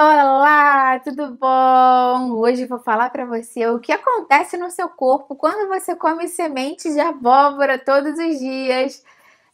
Olá, tudo bom? Hoje vou falar para você o que acontece no seu corpo quando você come sementes de abóbora todos os dias.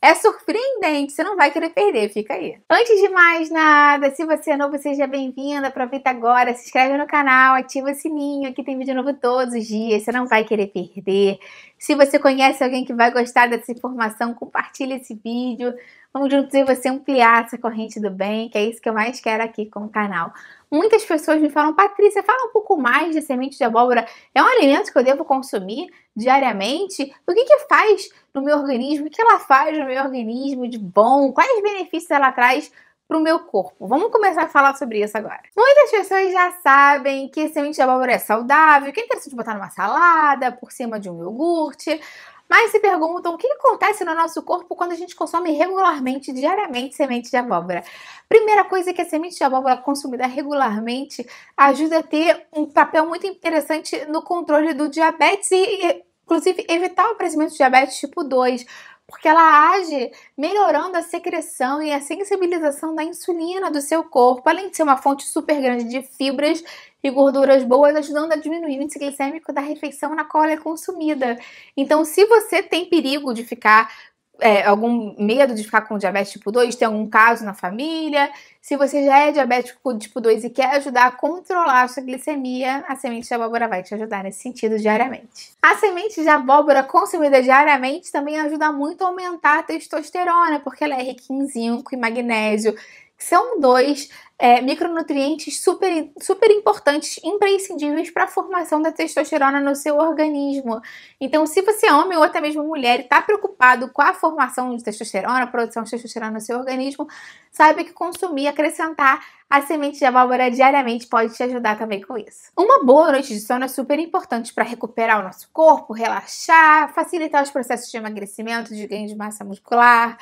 É surpreendente, você não vai querer perder, fica aí. Antes de mais nada, se você é novo, seja bem-vindo, aproveita agora, se inscreve no canal, ativa o sininho, aqui tem vídeo novo todos os dias, você não vai querer perder. Se você conhece alguém que vai gostar dessa informação, compartilha esse vídeo vamos juntos e você ampliar essa corrente do bem, que é isso que eu mais quero aqui com o canal. Muitas pessoas me falam, Patrícia, fala um pouco mais de semente de abóbora. É um alimento que eu devo consumir diariamente? O que, que faz no meu organismo? O que ela faz no meu organismo de bom? Quais benefícios ela traz para o meu corpo. Vamos começar a falar sobre isso agora. Muitas pessoas já sabem que semente de abóbora é saudável, que é interessante botar numa salada, por cima de um iogurte, mas se perguntam o que acontece no nosso corpo quando a gente consome regularmente, diariamente, semente de abóbora. Primeira coisa é que a semente de abóbora consumida regularmente ajuda a ter um papel muito interessante no controle do diabetes e, inclusive, evitar o aparecimento de diabetes tipo 2, porque ela age melhorando a secreção e a sensibilização da insulina do seu corpo, além de ser uma fonte super grande de fibras e gorduras boas, ajudando a diminuir o índice glicêmico da refeição na qual ela é consumida. Então, se você tem perigo de ficar é, algum medo de ficar com diabetes tipo 2, tem algum caso na família. Se você já é diabético tipo 2 e quer ajudar a controlar a sua glicemia, a semente de abóbora vai te ajudar nesse sentido diariamente. A semente de abóbora consumida diariamente também ajuda muito a aumentar a testosterona, porque ela é rica em zinco e magnésio, são dois é, micronutrientes super, super importantes, imprescindíveis para a formação da testosterona no seu organismo. Então, se você é homem ou até mesmo mulher e está preocupado com a formação de testosterona, a produção de testosterona no seu organismo, saiba que consumir, acrescentar a semente de abóbora diariamente pode te ajudar também com isso. Uma boa noite de sono é super importante para recuperar o nosso corpo, relaxar, facilitar os processos de emagrecimento, de ganho de massa muscular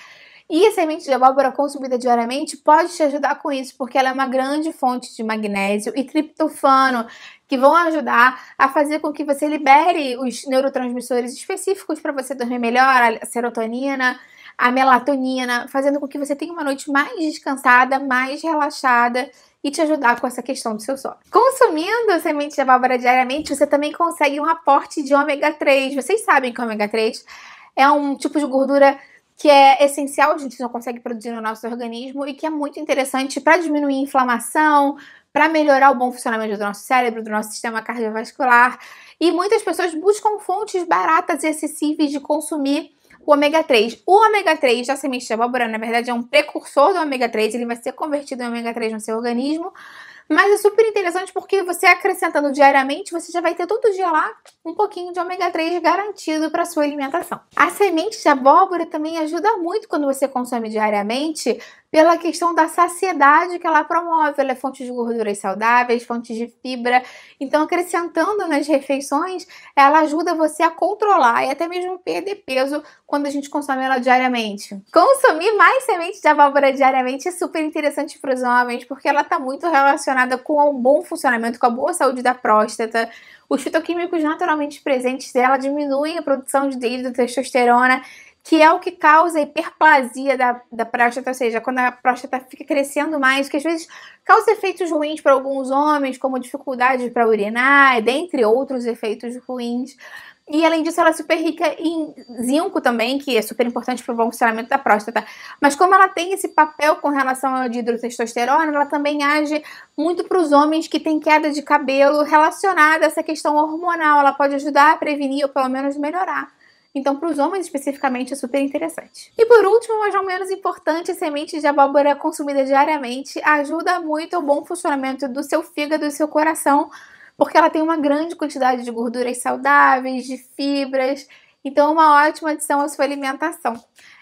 e a semente de abóbora consumida diariamente pode te ajudar com isso, porque ela é uma grande fonte de magnésio e triptofano, que vão ajudar a fazer com que você libere os neurotransmissores específicos para você dormir melhor, a serotonina, a melatonina, fazendo com que você tenha uma noite mais descansada, mais relaxada e te ajudar com essa questão do seu sono. Consumindo semente de abóbora diariamente, você também consegue um aporte de ômega 3. Vocês sabem que o ômega 3 é um tipo de gordura que é essencial, a gente não consegue produzir no nosso organismo e que é muito interessante para diminuir a inflamação, para melhorar o bom funcionamento do nosso cérebro, do nosso sistema cardiovascular. E muitas pessoas buscam fontes baratas e acessíveis de consumir o ômega 3. O ômega 3 da semente de abóbora, na verdade, é um precursor do ômega 3, ele vai ser convertido em ômega 3 no seu organismo. Mas é super interessante porque você acrescentando diariamente, você já vai ter todo dia lá um pouquinho de ômega 3 garantido para sua alimentação. A semente de abóbora também ajuda muito quando você consome diariamente pela questão da saciedade que ela promove. Ela é fonte de gorduras saudáveis, fonte de fibra. Então, acrescentando nas refeições, ela ajuda você a controlar e até mesmo perder peso quando a gente consome ela diariamente. Consumir mais sementes de abóbora diariamente é super interessante para os homens, porque ela está muito relacionada com o bom funcionamento, com a boa saúde da próstata. Os fitoquímicos naturalmente presentes dela diminuem a produção de testosterona que é o que causa a hiperplasia da, da próstata, ou seja, quando a próstata fica crescendo mais, que às vezes causa efeitos ruins para alguns homens, como dificuldade para urinar, dentre outros efeitos ruins. E além disso, ela é super rica em zinco também, que é super importante para o bom funcionamento da próstata. Mas como ela tem esse papel com relação ao hidrotestosterona, ela também age muito para os homens que têm queda de cabelo relacionada a essa questão hormonal. Ela pode ajudar a prevenir ou pelo menos melhorar então, para os homens especificamente, é super interessante. E por último, mas não menos importante, sementes de abóbora consumida diariamente ajuda muito ao bom funcionamento do seu fígado e do seu coração, porque ela tem uma grande quantidade de gorduras saudáveis, de fibras, então é uma ótima adição à sua alimentação.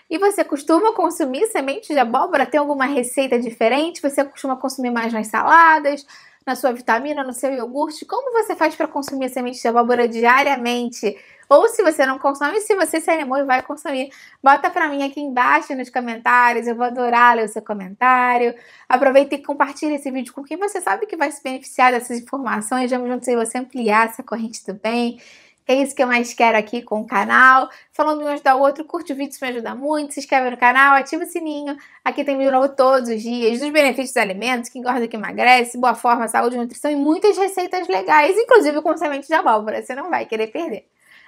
E você costuma consumir sementes de abóbora? Tem alguma receita diferente? Você costuma consumir mais nas saladas, na sua vitamina, no seu iogurte? Como você faz para consumir sementes de abóbora diariamente? Ou se você não consome, se você se animou e vai consumir, bota para mim aqui embaixo nos comentários. Eu vou adorar ler o seu comentário. Aproveita e compartilha esse vídeo com quem você sabe que vai se beneficiar dessas informações. Vamos juntos e você ampliar essa corrente do bem. É isso que eu mais quero aqui com o canal. Falando em um ajudar o outro, curte o vídeo, isso me ajuda muito. Se inscreve no canal, ativa o sininho. Aqui tem vídeo novo todos os dias, dos benefícios dos alimentos, que engorda, que emagrece, boa forma, saúde, nutrição e muitas receitas legais, inclusive com semente de abóbora. Você não vai querer perder.